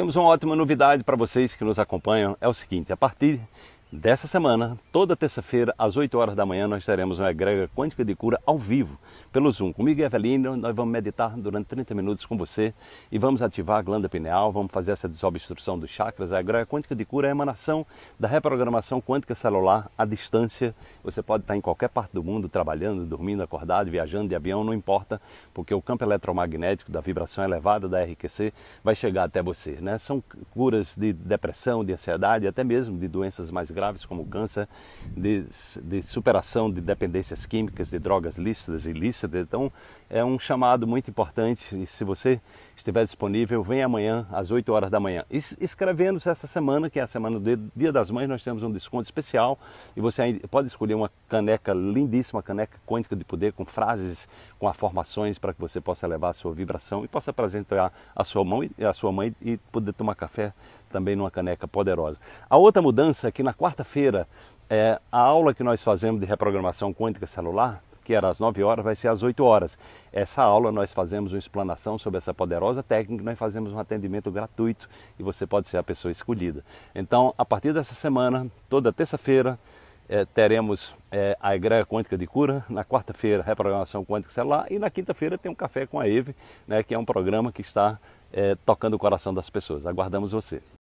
temos uma ótima novidade para vocês que nos acompanham. É o seguinte: a partir dessa semana, toda terça-feira, às 8 horas da manhã, nós teremos uma egrega quântica de cura ao vivo pelo Zoom. Comigo e Evelino. nós vamos meditar durante 30 minutos com você e vamos ativar a glândula pineal, vamos fazer essa desobstrução dos chakras. A egrega quântica de cura é a emanação da reprogramação quântica celular à distância. Você pode estar em qualquer parte do mundo, trabalhando, dormindo, acordado, viajando de avião, não importa, porque o campo eletromagnético da vibração elevada da RQC vai chegar até você. Né? São curas de depressão, de ansiedade, até mesmo de doenças mais graves graves como câncer, de, de superação de dependências químicas, de drogas lícitas e ilícitas. Então, é um chamado muito importante e se você estiver disponível, vem amanhã às 8 horas da manhã. escrevendo-se essa semana, que é a semana do Dia das Mães, nós temos um desconto especial e você pode escolher uma caneca lindíssima, caneca quântica de poder, com frases, com afirmações para que você possa levar a sua vibração e possa apresentar a sua mãe, a sua mãe e poder tomar café também numa caneca poderosa. A outra mudança é que na quarta quarta-feira, é, a aula que nós fazemos de reprogramação quântica celular, que era às 9 horas, vai ser às 8 horas. Essa aula nós fazemos uma explanação sobre essa poderosa técnica, nós fazemos um atendimento gratuito e você pode ser a pessoa escolhida. Então, a partir dessa semana, toda terça-feira, é, teremos é, a Egrega Quântica de Cura, na quarta-feira, Reprogramação Quântica Celular, e na quinta-feira tem um Café com a Eve, né, que é um programa que está é, tocando o coração das pessoas. Aguardamos você.